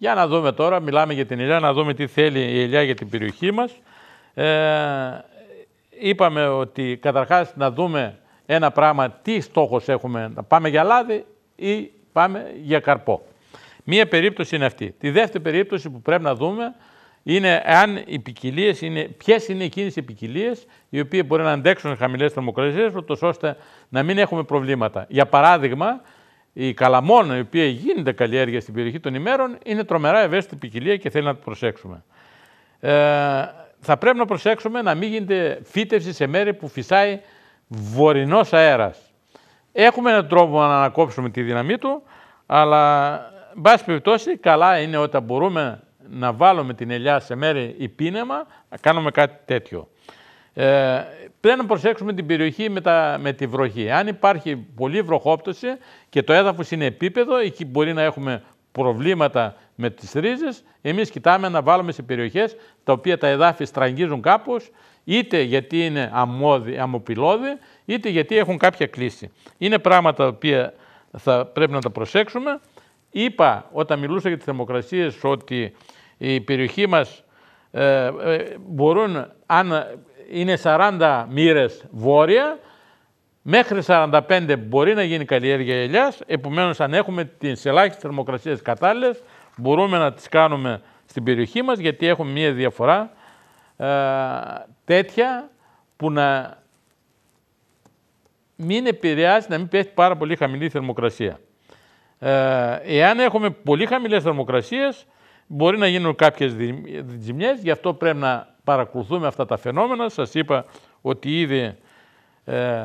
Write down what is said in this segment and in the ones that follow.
Για να δούμε τώρα, μιλάμε για την ελιά, να δούμε τι θέλει η ελιά για την περιοχή μας. Ε, είπαμε ότι καταρχάς να δούμε ένα πράγμα, τι στόχος έχουμε, να πάμε για λάδι ή πάμε για καρπό. Μία περίπτωση είναι αυτή. Τη δεύτερη περίπτωση που πρέπει να δούμε είναι αν οι ποικιλίες είναι, ποιες είναι εκείνες οι ποικιλίες οι οποίες μπορεί να αντέξουν χαμηλές θερμοκρασίες, ώστε να μην έχουμε προβλήματα. Για παράδειγμα, η καλαμόνα η οποία γίνεται καλλιέργεια στην περιοχή των ημέρων είναι τρομερά ευαίσθητη ποικιλία και θέλει να το προσέξουμε. Ε, θα πρέπει να προσέξουμε να μην γίνεται φύτευση σε μέρη που φυσάει βορεινός αέρας. Έχουμε έναν τρόπο να ανακόψουμε τη δύναμή του, αλλά εν πάση περιπτώσει καλά είναι όταν μπορούμε να βάλουμε την ελιά σε μέρη υπήνεμα, να κάνουμε κάτι τέτοιο. Ε, πρέπει να προσέξουμε την περιοχή με, τη βροχή. Αν υπάρχει πολύ βροχόπτωση και το έδαφος είναι επίπεδο, εκεί μπορεί να έχουμε προβλήματα με τις ρίζες, εμείς κοιτάμε να βάλουμε σε περιοχές τα οποία τα εδάφη στραγγίζουν κάπως, είτε γιατί είναι αμμόδι, αμμοπυλώδη, είτε γιατί έχουν κάποια κλίση. Είναι πράγματα τα οποία θα πρέπει να τα προσέξουμε. Είπα όταν μιλούσα για τις θερμοκρασίες ότι η περιοχή μας ε, ε, μπορούν, αν είναι 40 μοίρες βόρεια, μέχρι 45 μπορεί να γίνει καλλιέργεια ελιάς, επομένως αν έχουμε τις ελάχιστες θερμοκρασίες κατάλληλες, μπορούμε να τις κάνουμε στην περιοχή μας, γιατί έχουμε μία διαφορά ε, τέτοια που να μην επηρεάζει, να μην πέφτει πάρα πολύ χαμηλή θερμοκρασία. Ε, εάν έχουμε πολύ χαμηλές θερμοκρασίες, μπορεί να γίνουν κάποιες ζημιές, γι' αυτό πρέπει να παρακολουθούμε αυτά τα φαινόμενα. Σας είπα ότι ήδη ε,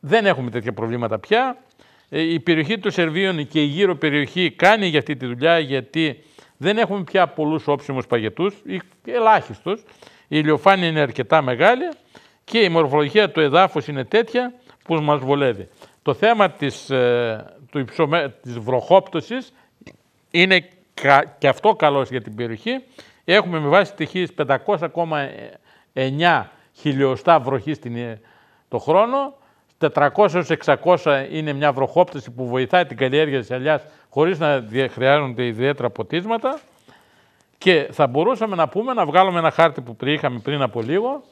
δεν έχουμε τέτοια προβλήματα πια. Ε, η περιοχή του Σερβίων και η γύρω περιοχή κάνει για αυτή τη δουλειά γιατί δεν έχουμε πια πολλούς όψιμους παγετούς, ελάχιστος. Η ηλιοφάνεια είναι αρκετά μεγάλη και η μορφολογία του εδάφους είναι τέτοια που μας βολεύει. Το θέμα της, ε, του της βροχόπτωσης είναι και αυτό καλός για την περιοχή Έχουμε με βάση τυχής 500,9 χιλιοστά βροχή στην, ε, το χρόνο. 400-600 είναι μια βροχόπτωση που βοηθάει την καλλιέργεια της αλιάς χωρίς να χρειάζονται ιδιαίτερα ποτίσματα. Και θα μπορούσαμε να πούμε, να βγάλουμε ένα χάρτη που είχαμε πριν από λίγο,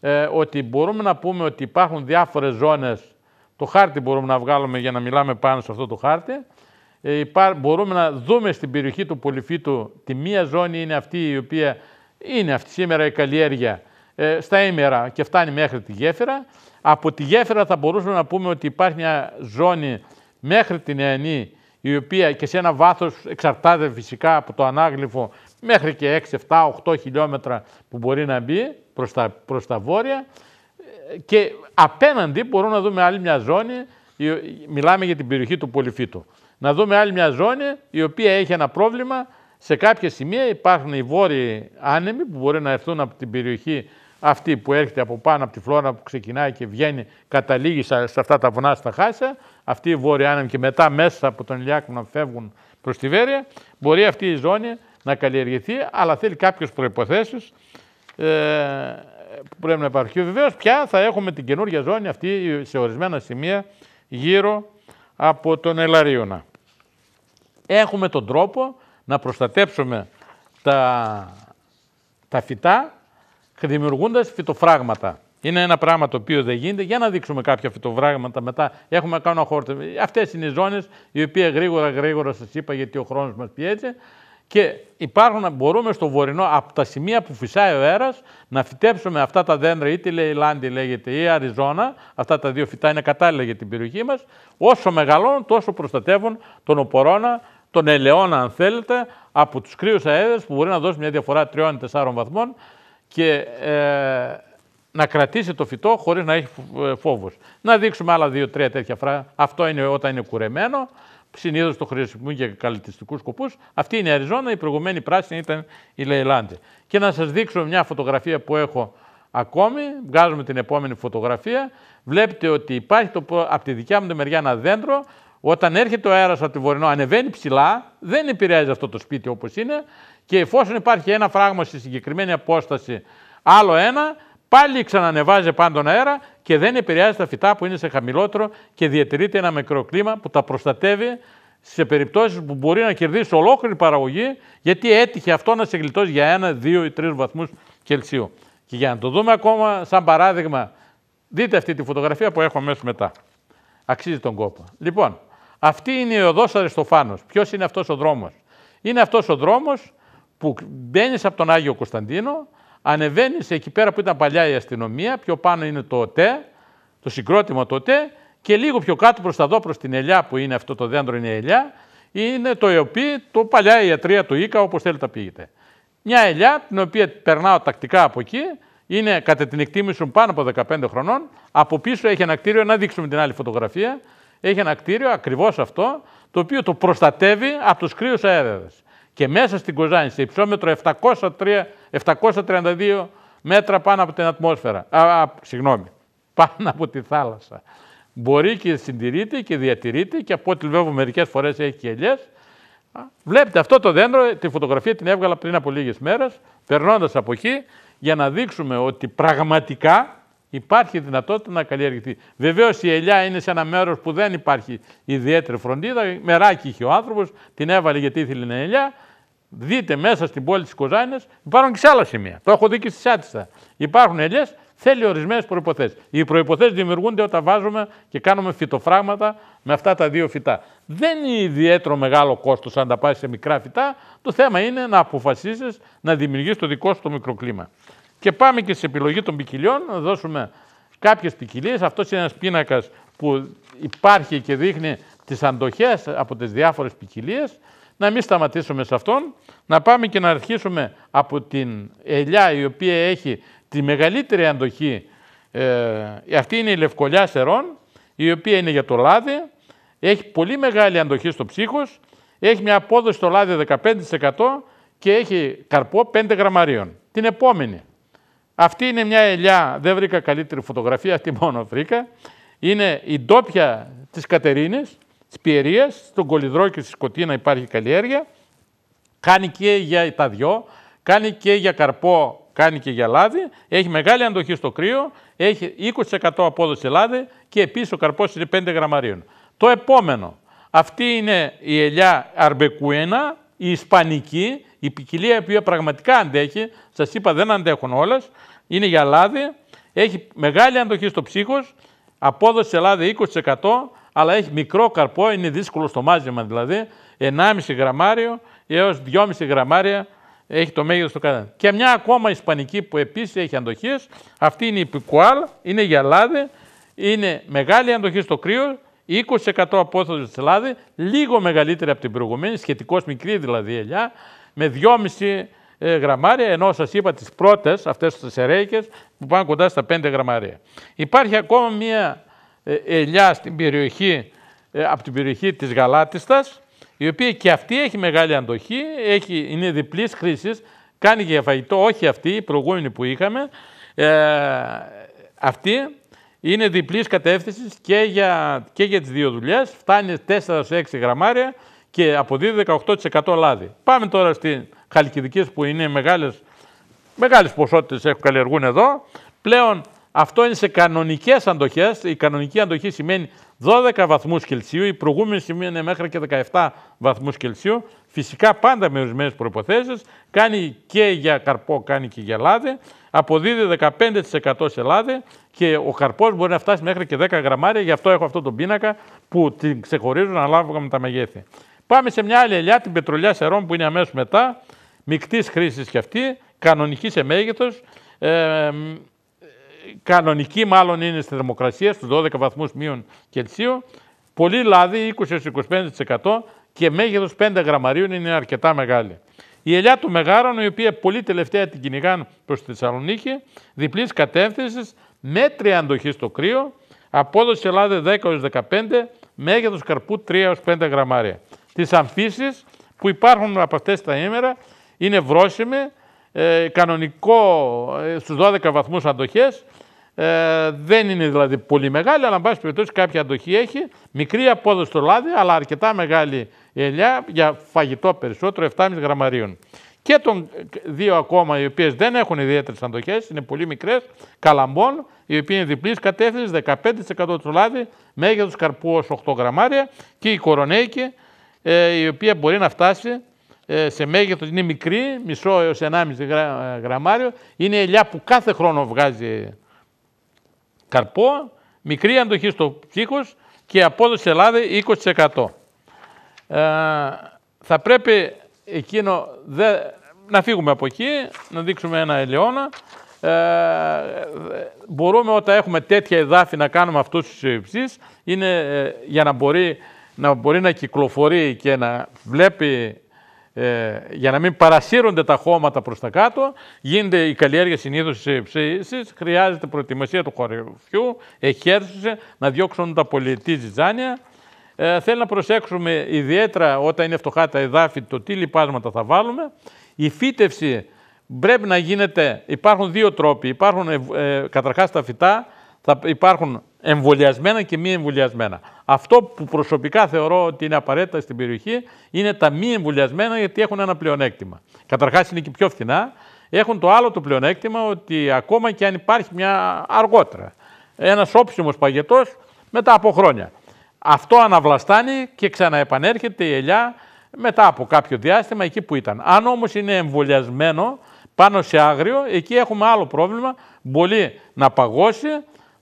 ε, ότι μπορούμε να πούμε ότι υπάρχουν διάφορες ζώνες, το χάρτη μπορούμε να βγάλουμε για να μιλάμε πάνω σε αυτό το χάρτη, ε, μπορούμε να δούμε στην περιοχή του Πολυφύτου τη μία ζώνη είναι αυτή η οποία είναι αυτή σήμερα η καλλιέργεια ε, στα ήμερα και φτάνει μέχρι τη γέφυρα. Από τη γέφυρα θα μπορούσαμε να πούμε ότι υπάρχει μια ζώνη μέχρι την Ιαννή η οποία και σε ένα βάθος εξαρτάται φυσικά από το ανάγλυφο μέχρι και 6, 7, 8 χιλιόμετρα που μπορεί να μπει προς τα, προς τα βόρεια ε, και απέναντι μπορούμε να δούμε άλλη μια ζώνη, μιλάμε για την περιοχή του Πολυφύτου να δούμε άλλη μια ζώνη η οποία έχει ένα πρόβλημα. Σε κάποια σημεία υπάρχουν οι βόρειοι άνεμοι που μπορεί να έρθουν από την περιοχή αυτή που έρχεται από πάνω από τη φλόρα που ξεκινάει και βγαίνει, καταλήγει σε αυτά τα βουνά στα χάσια. Αυτοί οι βόρειοι άνεμοι και μετά μέσα από τον Ιλιάκο να φεύγουν προς τη Βέρεια. Μπορεί αυτή η ζώνη να καλλιεργηθεί, αλλά θέλει κάποιες προποθέσει ε, που πρέπει να υπάρχουν. Βεβαίως, πια θα έχουμε την καινούργια ζώνη αυτή σε ορισμένα σημεία γύρω από τον Ελαρίωνα έχουμε τον τρόπο να προστατέψουμε τα, τα φυτά δημιουργώντα φυτοφράγματα. Είναι ένα πράγμα το οποίο δεν γίνεται. Για να δείξουμε κάποια φυτοφράγματα μετά. Έχουμε κάνει χόρτα. Αυτές είναι οι ζώνες, οι οποίες γρήγορα, γρήγορα σας είπα, γιατί ο χρόνος μας πιέζει. Και υπάρχουν, μπορούμε στο βορεινό, από τα σημεία που φυσάει ο αέρας, να φυτέψουμε αυτά τα δέντρα, είτε λέει Λάντι λέγεται ή Αριζόνα. Αυτά τα δύο φυτά είναι κατάλληλα για την περιοχή μας. Όσο μεγαλώνουν, τόσο προστατεύουν τον οπορώνα τον ελαιόνα, αν θέλετε, από τους κρύους αέρες που μπορεί να δώσει μια διαφορά 3-4 βαθμών και ε, να κρατήσει το φυτό χωρίς να έχει ε, φόβος. Να δείξουμε άλλα δύο-τρία τέτοια φράγματα. Αυτό είναι όταν είναι κουρεμένο. Συνήθως το χρησιμοποιούν για καλλιτιστικού σκοπούς. Αυτή είναι η Αριζόνα, η προηγουμένη πράσινη ήταν η Λεϊλάντη. Και να σας δείξω μια φωτογραφία που έχω ακόμη. Βγάζουμε την επόμενη φωτογραφία. Βλέπετε ότι υπάρχει το, από τη δικιά μου τη μεριά ένα δέντρο όταν έρχεται ο αέρας από τη Βορεινό, ανεβαίνει ψηλά, δεν επηρεάζει αυτό το σπίτι όπως είναι και εφόσον υπάρχει ένα φράγμα στη συγκεκριμένη απόσταση, άλλο ένα, πάλι ξανανεβάζει πάνω αέρα και δεν επηρεάζει τα φυτά που είναι σε χαμηλότερο και διατηρείται ένα μικρό κλίμα που τα προστατεύει σε περιπτώσεις που μπορεί να κερδίσει ολόκληρη παραγωγή, γιατί έτυχε αυτό να σε γλιτώσει για ένα, δύο ή τρεις βαθμούς Κελσίου. Και για να το δούμε ακόμα, σαν παράδειγμα, δείτε αυτή τη φωτογραφία που έχω αμέσως μετά. Αξίζει τον κόπο. Λοιπόν, αυτή είναι η οδός Αριστοφάνος. Ποιος είναι αυτός ο δρόμος. Είναι αυτός ο δρόμος που μπαίνεις από τον Άγιο Κωνσταντίνο, ανεβαίνεις εκεί πέρα που ήταν παλιά η αστυνομία, πιο πάνω είναι το ΟΤΕ, το συγκρότημα το ΟΤΕ, και λίγο πιο κάτω προς τα δω, προς την ελιά που είναι αυτό το δέντρο, είναι η ελιά, είναι το ΕΟΠΗ, το παλιά ιατρία του ΙΚΑ, όπως θέλετε να πείτε. Μια ελιά, την οποία περνάω τακτικά από εκεί, είναι κατά την εκτίμηση μου πάνω από 15 χρονών. Από πίσω έχει ένα κτίριο, να δείξουμε την άλλη φωτογραφία έχει ένα κτίριο ακριβώς αυτό, το οποίο το προστατεύει από τους κρύους αέραδες. Και μέσα στην Κοζάνη, σε υψόμετρο 703, 732 μέτρα πάνω από την ατμόσφαιρα. Α, συγγνώμη, πάνω από τη θάλασσα. Μπορεί και συντηρείται και διατηρείται και από ό,τι βλέπω μερικές φορές έχει και ελιές. Βλέπετε αυτό το δέντρο, τη φωτογραφία την έβγαλα πριν από λίγες μέρες, περνώντας από εκεί, για να δείξουμε ότι πραγματικά Υπάρχει δυνατότητα να καλλιεργηθεί. Βεβαίως η ελιά είναι σε ένα μέρος που δεν υπάρχει ιδιαίτερη φροντίδα. Μεράκι είχε ο άνθρωπος, την έβαλε γιατί ήθελε να ελιά. Δείτε μέσα στην πόλη της Κοζάνης, υπάρχουν και σε άλλα σημεία. Το έχω δει και στη Σάτιστα. Υπάρχουν ελιές, θέλει ορισμένες προποθέσει. Οι προποθέσει δημιουργούνται όταν βάζουμε και κάνουμε φυτοφράγματα με αυτά τα δύο φυτά. Δεν είναι ιδιαίτερο μεγάλο κόστος αν τα πάει σε μικρά φυτά. Το θέμα είναι να αποφασίσεις να δημιουργήσεις το δικό σου το μικροκλίμα. Και πάμε και στην επιλογή των ποικιλιών, να δώσουμε κάποιες ποικιλίες. Αυτός είναι ένας πίνακας που υπάρχει και δείχνει τις αντοχές από τις διάφορες ποικιλίες. Να μην σταματήσουμε σε αυτόν, να πάμε και να αρχίσουμε από την ελιά η οποία έχει τη μεγαλύτερη αντοχή. Ε, αυτή είναι η λευκολιά σερών, η οποία είναι για το λάδι, έχει πολύ μεγάλη αντοχή στο ψύχος, έχει μια απόδοση στο λάδι 15% και έχει καρπό 5 γραμμαρίων. Την επόμενη, αυτή είναι μια ελιά, δεν βρήκα καλύτερη φωτογραφία, αυτή μόνο βρήκα. Είναι η ντόπια της Κατερίνης, της Πιερίας, στον Κολυδρό και στη Σκοτίνα υπάρχει καλλιέργεια. Κάνει και για τα δυο, κάνει και για καρπό, κάνει και για λάδι. Έχει μεγάλη αντοχή στο κρύο, έχει 20% απόδοση λάδι και επίσης ο καρπός είναι 5 γραμμαρίων. Το επόμενο, αυτή είναι η ελιά Αρμπεκουένα, η Ισπανική, η ποικιλία η οποία πραγματικά αντέχει, Σας είπα, δεν αντέχουν όλες. Είναι για λάδι. Έχει μεγάλη αντοχή στο ψύχος. Απόδοση σε λάδι 20%. Αλλά έχει μικρό καρπό. Είναι δύσκολο στο μάζεμα δηλαδή. 1,5 γραμμάριο έως 2,5 γραμμάρια έχει το μέγεθος του καθένα. Και μια ακόμα ισπανική που επίσης έχει αντοχής, Αυτή είναι η Πικουάλ. Είναι για λάδι. Είναι μεγάλη αντοχή στο κρύο. 20% απόδοση σε λάδι, λίγο μεγαλύτερη από την προηγούμενη, σχετικώς μικρή δηλαδή ελιά, με 2,5 ε, γραμμάρια, ενώ σας είπα τις πρώτες, αυτές τις ερέικες, που πάνε κοντά στα 5 γραμμάρια. Υπάρχει ακόμα μία ε, ελιά στην περιοχή, ε, από την περιοχή της Γαλάτιστας, η οποία και αυτή έχει μεγάλη αντοχή, έχει, είναι διπλής χρήσης, κάνει για φαγητό, όχι αυτή, η προηγούμενη που είχαμε. Ε, αυτή είναι διπλής κατεύθυνσης και για, και για τις δύο δουλειές. Φτάνει 4-6 γραμμάρια και αποδίδει 18% λάδι. Πάμε τώρα στην Χαλκιδικής που είναι μεγάλες, μεγάλες ποσότητες έχουν καλλιεργούν εδώ. Πλέον αυτό είναι σε κανονικές αντοχές. Η κανονική αντοχή σημαίνει 12 βαθμούς Κελσίου, η προηγούμενη σημαίνει μέχρι και 17 βαθμούς Κελσίου. Φυσικά πάντα με ορισμένες προποθέσει. Κάνει και για καρπό, κάνει και για λάδι. Αποδίδει 15% σε λάδι και ο καρπός μπορεί να φτάσει μέχρι και 10 γραμμάρια. Γι' αυτό έχω αυτό τον πίνακα που την ξεχωρίζω να λάβω με τα μεγέθη. Πάμε σε μια άλλη ελιά, την πετρολιά σερών που είναι αμέσως μετά. Μικτής χρήσης και αυτή, κανονική σε μέγεθος, ε, κανονική μάλλον είναι στη θερμοκρασία, στους 12 βαθμούς μείον Κελσίου, πολύ λάδι, 20-25% και μέγεθος 5 γραμμαρίων είναι αρκετά μεγάλη. Η ελιά του Μεγάρων, η οποία πολύ τελευταία την κυνηγάν προς τη Θεσσαλονίκη, διπλής κατεύθυνσης, μέτρια αντοχή στο κρύο, απόδοση Ελλάδα 10-15, μέγεθος καρπού 3-5 γραμμάρια. Τις αμφίσεις που υπάρχουν από αυτές τα ημέρα είναι βρόσιμη, ε, κανονικό ε, στους 12 βαθμούς αντοχές, ε, δεν είναι δηλαδή πολύ μεγάλη, αλλά εν πάση περιπτώσει κάποια αντοχή έχει, μικρή απόδοση στο λάδι, αλλά αρκετά μεγάλη ελιά για φαγητό περισσότερο, 7,5 γραμμαρίων. Και των ε, δύο ακόμα, οι οποίες δεν έχουν ιδιαίτερες αντοχές, είναι πολύ μικρές, καλαμπών, οι οποίοι είναι διπλής κατεύθυνσης, 15% του λάδι, μέγεθος καρπούς ως 8 γραμμάρια, και η κορονέικη, ε, η οποία μπορεί να φτάσει ε, σε μέγεθος είναι μικρή, μισό έως 1,5 ε, γραμμάριο. Είναι ελιά που κάθε χρόνο βγάζει καρπό, μικρή αντοχή στο ψύχος και απόδοση Ελλάδα 20%. Ε, θα πρέπει εκείνο να φύγουμε από εκεί, να δείξουμε ένα ελαιόνα. μπορούμε όταν έχουμε τέτοια εδάφη να κάνουμε αυτούς τους υψείς, είναι για να μπορεί, να μπορεί να κυκλοφορεί και να βλέπει ε, για να μην παρασύρονται τα χώματα προς τα κάτω, γίνεται η καλλιέργεια συνήθως σε ψήσης. χρειάζεται προετοιμασία του χωριού, εχέρσουσε, να διώξουν τα πολιτή ζυζάνια. Ε, θέλω να προσέξουμε ιδιαίτερα όταν είναι φτωχά τα εδάφη το τι λοιπάσματα θα βάλουμε. Η φύτευση πρέπει να γίνεται, υπάρχουν δύο τρόποι. Υπάρχουν ε, ε καταρχάς τα φυτά, θα υπάρχουν εμβολιασμένα και μη εμβολιασμένα. Αυτό που προσωπικά θεωρώ ότι είναι απαραίτητα στην περιοχή είναι τα μη εμβολιασμένα γιατί έχουν ένα πλεονέκτημα. Καταρχάς είναι και πιο φθηνά. Έχουν το άλλο το πλεονέκτημα ότι ακόμα και αν υπάρχει μια αργότερα, ένας όψιμος παγετός μετά από χρόνια. Αυτό αναβλαστάνει και ξαναεπανέρχεται η ελιά μετά από κάποιο διάστημα εκεί που ήταν. Αν όμως είναι εμβολιασμένο πάνω σε άγριο, εκεί έχουμε άλλο πρόβλημα. Μπορεί να παγώσει,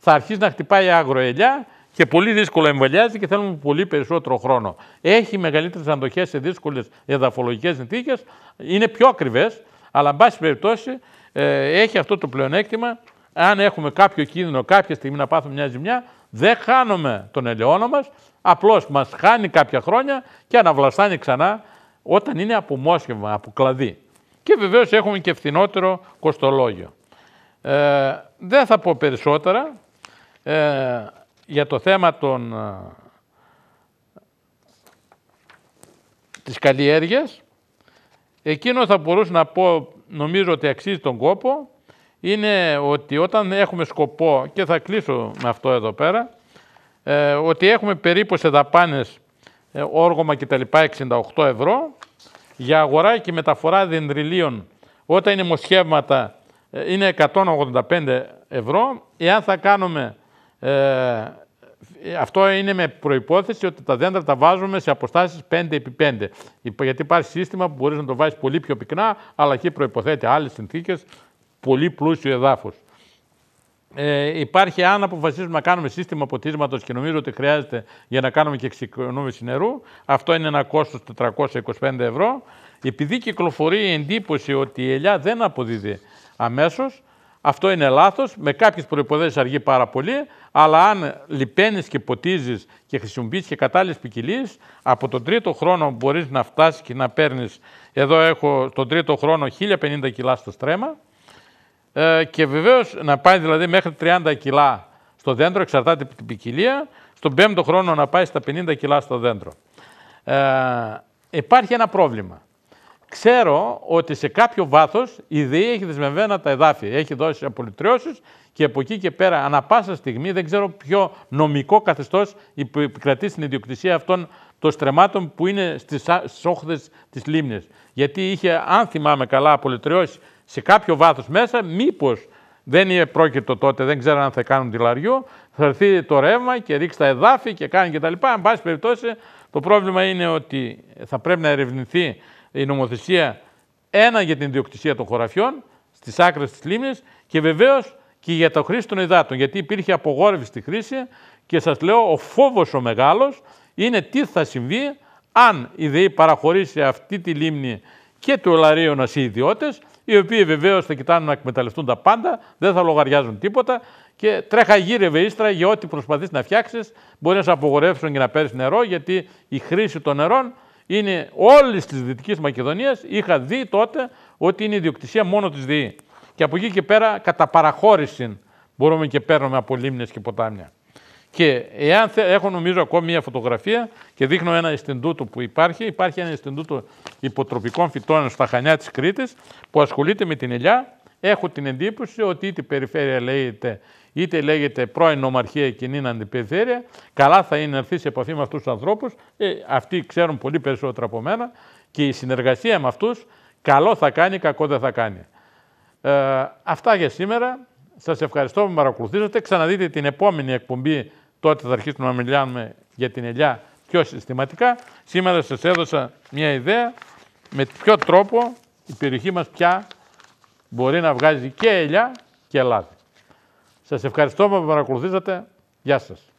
θα αρχίσει να χτυπάει αγροελιά και πολύ δύσκολα εμβολιάζει και θέλουμε πολύ περισσότερο χρόνο. Έχει μεγαλύτερες αντοχές σε δύσκολες εδαφολογικές συνθήκες, είναι πιο ακριβές, αλλά εν πάση περιπτώσει ε, έχει αυτό το πλεονέκτημα. Αν έχουμε κάποιο κίνδυνο κάποια στιγμή να πάθουμε μια ζημιά, δεν χάνουμε τον ελαιόνα μας, απλώς μας χάνει κάποια χρόνια και αναβλαστάνει ξανά όταν είναι απομόσχευμα, από κλαδί. Και βεβαίως έχουμε και φθηνότερο κοστολόγιο. Ε, δεν θα πω περισσότερα, ε, για το θέμα των, ε, της καλλιέργειας, εκείνο θα μπορούσε να πω, νομίζω ότι αξίζει τον κόπο, είναι ότι όταν έχουμε σκοπό, και θα κλείσω με αυτό εδώ πέρα, ε, ότι έχουμε περίπου σε δαπάνες ε, όργωμα κτλ. 68 ευρώ, για αγορά και μεταφορά δεντριλίων, όταν είναι μοσχεύματα, ε, είναι 185 ευρώ. Εάν θα κάνουμε ε, αυτό είναι με προϋπόθεση ότι τα δέντρα τα βάζουμε σε αποστάσεις 5x5. Γιατί υπάρχει σύστημα που μπορείς να το βάζεις πολύ πιο πυκνά, αλλά εκεί προϋποθέτει άλλες συνθήκες, πολύ πλούσιο εδάφος. Ε, υπάρχει, αν αποφασίσουμε να κάνουμε σύστημα ποτίσματος και νομίζω ότι χρειάζεται για να κάνουμε και εξοικονόμηση νερού, αυτό είναι ένα κόστος 425 ευρώ. Επειδή κυκλοφορεί η εντύπωση ότι η ελιά δεν αποδίδει αμέσως αυτό είναι λάθος. Με κάποιες προποθέσει αργεί πάρα πολύ, αλλά αν λυπαίνεις και ποτίζεις και χρησιμοποιείς και κατάλληλες ποικιλίες, από τον τρίτο χρόνο μπορείς να φτάσεις και να παίρνεις. Εδώ έχω τον τρίτο χρόνο 1050 κιλά στο στρέμα. Ε, και βεβαίως να πάει δηλαδή μέχρι 30 κιλά στο δέντρο, εξαρτάται από την ποικιλία. Στον πέμπτο χρόνο να πάει στα 50 κιλά στο δέντρο. Ε, υπάρχει ένα πρόβλημα ξέρω ότι σε κάποιο βάθος η ΔΕΗ έχει δεσμευμένα τα εδάφη. Έχει δώσει απολυτριώσεις και από εκεί και πέρα, ανα πάσα στιγμή, δεν ξέρω ποιο νομικό καθεστώς επικρατεί στην ιδιοκτησία αυτών των στρεμάτων που είναι στις όχθες της λίμνης. Γιατί είχε, αν θυμάμαι καλά, απολυτριώσει σε κάποιο βάθος μέσα, μήπως. Δεν είναι πρόκειτο τότε, δεν ξέρω αν θα κάνουν τη λαριού. Θα έρθει το ρεύμα και ρίξει τα εδάφη και κάνει κτλ. Αν πάση περιπτώσει, το πρόβλημα είναι ότι θα πρέπει να ερευνηθεί η νομοθεσία ένα για την ιδιοκτησία των χωραφιών στις άκρες της λίμνης και βεβαίως και για το χρήση των υδάτων, γιατί υπήρχε απογόρευση στη χρήση και σας λέω ο φόβος ο μεγάλος είναι τι θα συμβεί αν η ΔΕΗ παραχωρήσει αυτή τη λίμνη και του να σε ιδιώτες, οι οποίοι βεβαίως θα κοιτάνε να εκμεταλλευτούν τα πάντα, δεν θα λογαριάζουν τίποτα και τρέχα γύρευε ύστερα για ό,τι προσπαθείς να φτιάξεις. Μπορείς να σε απογορεύσουν και να παίρνεις νερό, γιατί η χρήση των νερών είναι όλης της Δυτικής Μακεδονίας. Είχα δει τότε ότι είναι ιδιοκτησία μόνο της ΔΕΗ. Και από εκεί και πέρα, κατά παραχώρηση, μπορούμε και παίρνουμε από λίμνες και ποτάμια. Και εάν έχω νομίζω ακόμη μια φωτογραφία και δείχνω ένα Ιστιντούτο που υπάρχει. Υπάρχει ένα Ιστιντούτο υποτροπικών φυτών στα Χανιά της Κρήτης που ασχολείται με την ελιά. Έχω την εντύπωση ότι είτε η περιφέρεια λέγεται είτε λέγεται πρώην ομαρχία να αντιπεριφέρεια, καλά θα είναι να έρθει σε επαφή με αυτούς τους ανθρώπους. Ε, αυτοί ξέρουν πολύ περισσότερο από μένα και η συνεργασία με αυτούς καλό θα κάνει, κακό δεν θα κάνει. Ε, αυτά για σήμερα. Σας ευχαριστώ που με παρακολουθήσατε. Ξαναδείτε την επόμενη εκπομπή, τότε θα αρχίσουμε να μιλάμε για την ελιά πιο συστηματικά. Σήμερα σας έδωσα μια ιδέα με ποιο τρόπο η περιοχή μας πια μπορεί να βγάζει και ελιά και λάδι. Σας ευχαριστώ που με παρακολουθήσατε. Γεια σας.